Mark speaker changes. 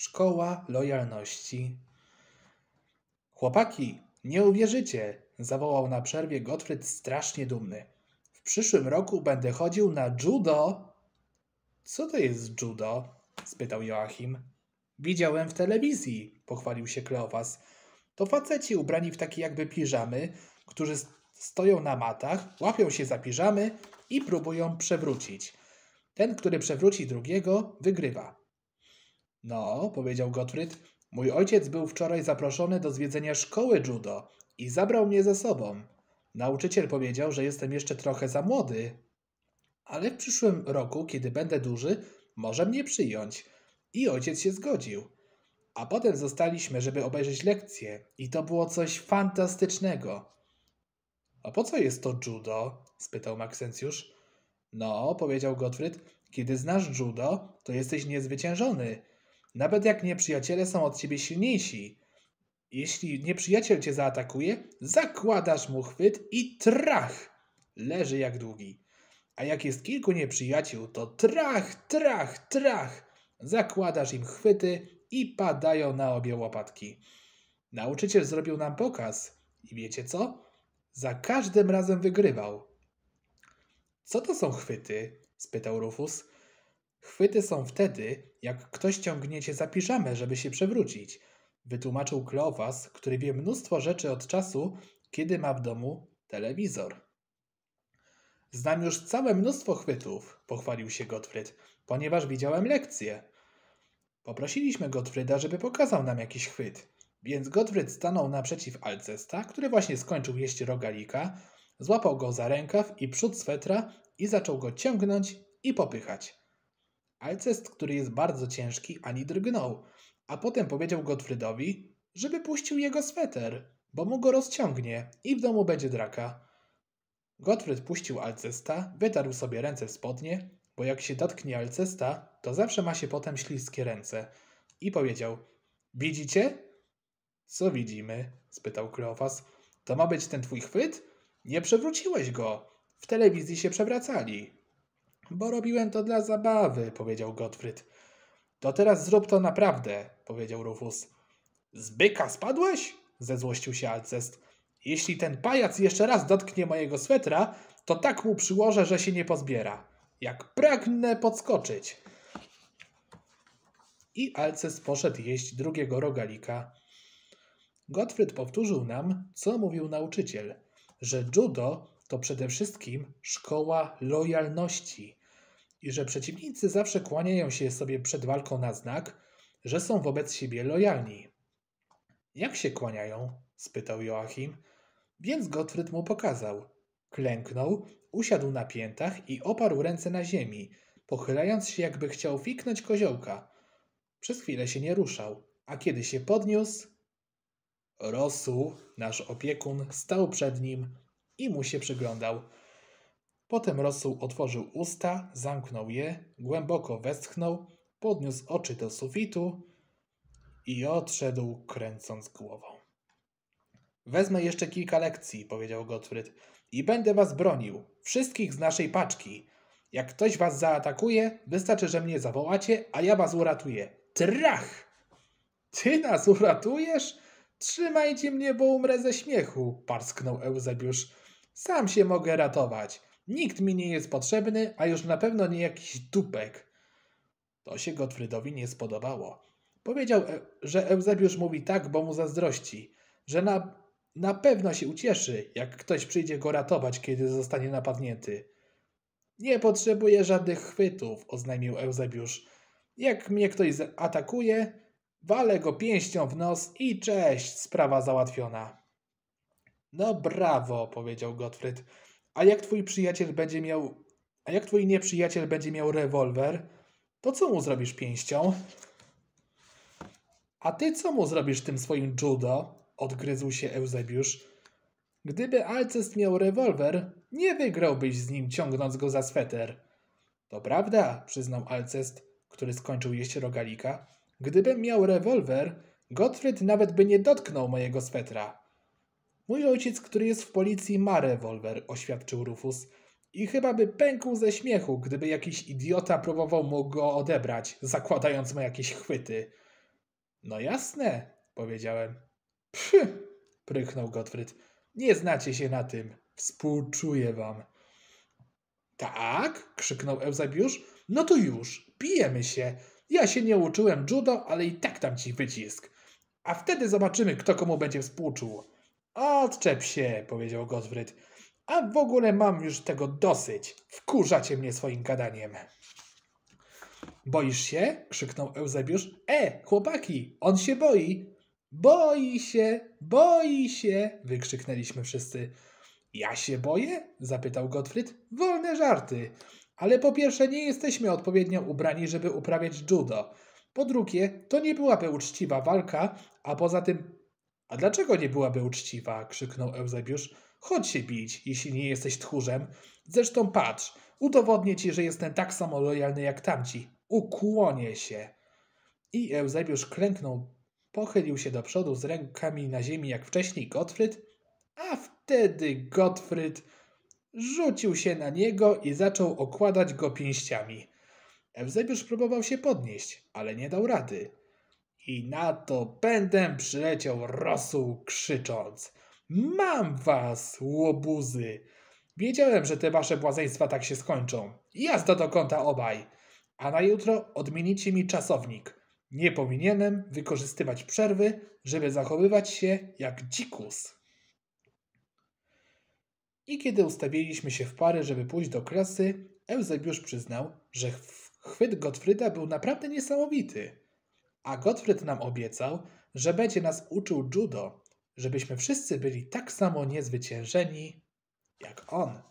Speaker 1: Szkoła lojalności. Chłopaki, nie uwierzycie, zawołał na przerwie Gottfried strasznie dumny. W przyszłym roku będę chodził na judo. Co to jest judo? spytał Joachim. Widziałem w telewizji, pochwalił się Kleofas. To faceci ubrani w takie jakby piżamy, którzy stoją na matach, łapią się za piżamy i próbują przewrócić. Ten, który przewróci drugiego, wygrywa. No, powiedział Gottfried, mój ojciec był wczoraj zaproszony do zwiedzenia szkoły judo i zabrał mnie ze sobą. Nauczyciel powiedział, że jestem jeszcze trochę za młody. Ale w przyszłym roku, kiedy będę duży, może mnie przyjąć. I ojciec się zgodził. A potem zostaliśmy, żeby obejrzeć lekcję i to było coś fantastycznego. A po co jest to judo? spytał Maksencjusz. No, powiedział Gottfried, kiedy znasz judo, to jesteś niezwyciężony. Nawet jak nieprzyjaciele są od ciebie silniejsi, jeśli nieprzyjaciel cię zaatakuje, zakładasz mu chwyt i trach! Leży jak długi. A jak jest kilku nieprzyjaciół, to trach, trach, trach! Zakładasz im chwyty i padają na obie łopatki. Nauczyciel zrobił nam pokaz i wiecie co? Za każdym razem wygrywał. Co to są chwyty? spytał Rufus. Chwyty są wtedy, jak ktoś ciągnie cię za piżamę, żeby się przewrócić, wytłumaczył Klowas, który wie mnóstwo rzeczy od czasu, kiedy ma w domu telewizor. Znam już całe mnóstwo chwytów, pochwalił się Gottfried, ponieważ widziałem lekcje. Poprosiliśmy Gottfrieda, żeby pokazał nam jakiś chwyt, więc Gottfried stanął naprzeciw Alcesta, który właśnie skończył jeść rogalika, złapał go za rękaw i przód swetra i zaczął go ciągnąć i popychać. Alcest, który jest bardzo ciężki, ani drgnął, a potem powiedział Gottfriedowi, żeby puścił jego sweter, bo mu go rozciągnie i w domu będzie draka. Gottfried puścił Alcesta, wytarł sobie ręce w spodnie, bo jak się dotknie Alcesta, to zawsze ma się potem śliskie ręce. I powiedział, widzicie? Co widzimy? spytał Kleofas. To ma być ten twój chwyt? Nie przewróciłeś go. W telewizji się przewracali. Bo robiłem to dla zabawy, powiedział Gottfried. To teraz zrób to naprawdę, powiedział Rufus. Z byka spadłeś? Zezłościł się Alcest. Jeśli ten pajac jeszcze raz dotknie mojego swetra, to tak mu przyłożę, że się nie pozbiera. Jak pragnę podskoczyć. I Alcest poszedł jeść drugiego rogalika. Gottfried powtórzył nam, co mówił nauczyciel, że judo to przede wszystkim szkoła lojalności, i że przeciwnicy zawsze kłaniają się sobie przed walką na znak, że są wobec siebie lojalni. Jak się kłaniają? spytał Joachim, więc Gottfried mu pokazał. Klęknął, usiadł na piętach i oparł ręce na ziemi, pochylając się jakby chciał fiknąć koziołka. Przez chwilę się nie ruszał, a kiedy się podniósł... Rosu, nasz opiekun, stał przed nim i mu się przyglądał – Potem rosół otworzył usta, zamknął je, głęboko westchnął, podniósł oczy do sufitu i odszedł, kręcąc głową. Wezmę jeszcze kilka lekcji, powiedział Gottfried, i będę was bronił, wszystkich z naszej paczki. Jak ktoś was zaatakuje, wystarczy, że mnie zawołacie, a ja was uratuję. Trach! Ty nas uratujesz? Trzymajcie mnie, bo umrę ze śmiechu, parsknął Eusebiusz. Sam się mogę ratować. Nikt mi nie jest potrzebny, a już na pewno nie jakiś dupek. To się Gottfriedowi nie spodobało. Powiedział, e, że Eusebiusz mówi tak, bo mu zazdrości, że na, na pewno się ucieszy, jak ktoś przyjdzie go ratować, kiedy zostanie napadnięty. Nie potrzebuję żadnych chwytów, oznajmił Eusebiusz. Jak mnie ktoś atakuje, walę go pięścią w nos i cześć, sprawa załatwiona. No brawo, powiedział Gottfried a jak twój przyjaciel będzie miał, a jak twój nieprzyjaciel będzie miał rewolwer, to co mu zrobisz pięścią? A ty co mu zrobisz tym swoim judo? Odgryzł się Eusebiusz. Gdyby Alcest miał rewolwer, nie wygrałbyś z nim ciągnąc go za sweter. To prawda, przyznał Alcest, który skończył jeść rogalika. Gdybym miał rewolwer, Gottfried nawet by nie dotknął mojego swetra. Mój ojciec, który jest w policji, ma rewolwer, oświadczył Rufus. I chyba by pękł ze śmiechu, gdyby jakiś idiota próbował mu go odebrać, zakładając mu jakieś chwyty. No jasne, powiedziałem. Pfff, prychnął Gottfried. Nie znacie się na tym. Współczuję wam. Tak? krzyknął Eusebiusz. No to już, bijemy się. Ja się nie uczyłem judo, ale i tak tam ci wycisk. A wtedy zobaczymy, kto komu będzie współczuł. Odczep się, powiedział Gozwryt. A w ogóle mam już tego dosyć. Wkurzacie mnie swoim gadaniem. Boisz się? krzyknął Eusebiusz. E, chłopaki, on się boi. Boi się, boi się, wykrzyknęliśmy wszyscy. Ja się boję? zapytał Gottfried. Wolne żarty. Ale po pierwsze, nie jesteśmy odpowiednio ubrani, żeby uprawiać judo. Po drugie, to nie byłaby uczciwa walka, a poza tym a dlaczego nie byłaby uczciwa? krzyknął Eusebiusz. Chodź się bić, jeśli nie jesteś tchórzem. Zresztą patrz, udowodnię ci, że jestem tak samo lojalny jak tamci. Ukłonię się. I Eusebiusz klęknął, pochylił się do przodu z rękami na ziemi jak wcześniej Gottfried, a wtedy Gottfried rzucił się na niego i zaczął okładać go pięściami. Eusebiusz próbował się podnieść, ale nie dał rady. I na to pędem przyleciał Rosół, krzycząc: Mam was, łobuzy! Wiedziałem, że te wasze błazeństwa tak się skończą. Jazda do kąta obaj! A na jutro odmienicie mi czasownik. Nie powinienem wykorzystywać przerwy, żeby zachowywać się jak dzikus. I kiedy ustawiliśmy się w pary, żeby pójść do klasy, Eusebiusz przyznał, że chwyt Gottfrieda był naprawdę niesamowity. A Gottfried nam obiecał, że będzie nas uczył judo, żebyśmy wszyscy byli tak samo niezwyciężeni jak on.